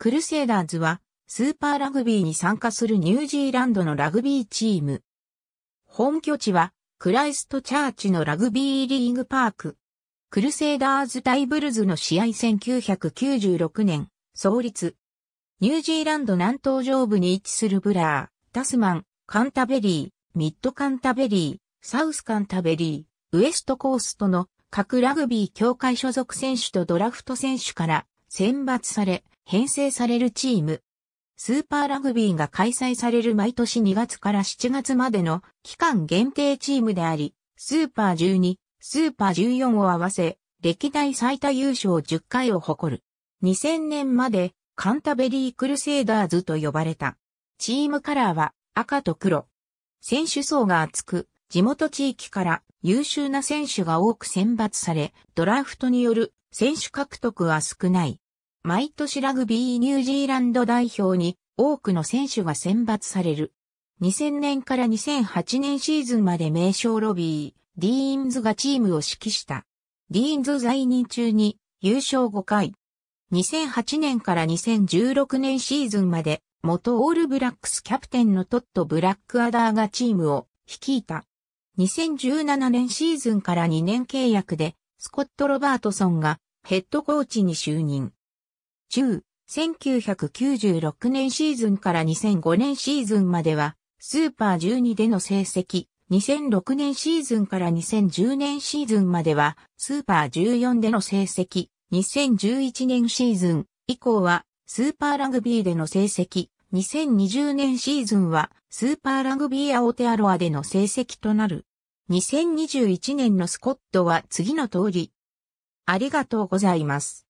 クルセイダーズは、スーパーラグビーに参加するニュージーランドのラグビーチーム。本拠地は、クライストチャーチのラグビーリーグパーク。クルセイダーズ対ブルズの試合1996年、創立。ニュージーランド南東上部に位置するブラー、タスマン、カンタベリー、ミッドカンタベリー、サウスカンタベリー、ウエストコーストの各ラグビー協会所属選手とドラフト選手から選抜され、編成されるチーム。スーパーラグビーが開催される毎年2月から7月までの期間限定チームであり、スーパー12、スーパー14を合わせ、歴代最多優勝10回を誇る。2000年までカンタベリークルセイダーズと呼ばれた。チームカラーは赤と黒。選手層が厚く、地元地域から優秀な選手が多く選抜され、ドラフトによる選手獲得は少ない。毎年ラグビーニュージーランド代表に多くの選手が選抜される。2000年から2008年シーズンまで名称ロビー、ディーンズがチームを指揮した。ディーンズ在任中に優勝5回。2008年から2016年シーズンまで元オールブラックスキャプテンのトット・ブラックアダーがチームを率いた。2017年シーズンから2年契約でスコット・ロバートソンがヘッドコーチに就任。中、1996年シーズンから2005年シーズンまでは、スーパー12での成績、2006年シーズンから2010年シーズンまでは、スーパー14での成績、2011年シーズン以降は、スーパーラグビーでの成績、2020年シーズンは、スーパーラグビーアオテアロアでの成績となる。2021年のスコットは次の通り。ありがとうございます。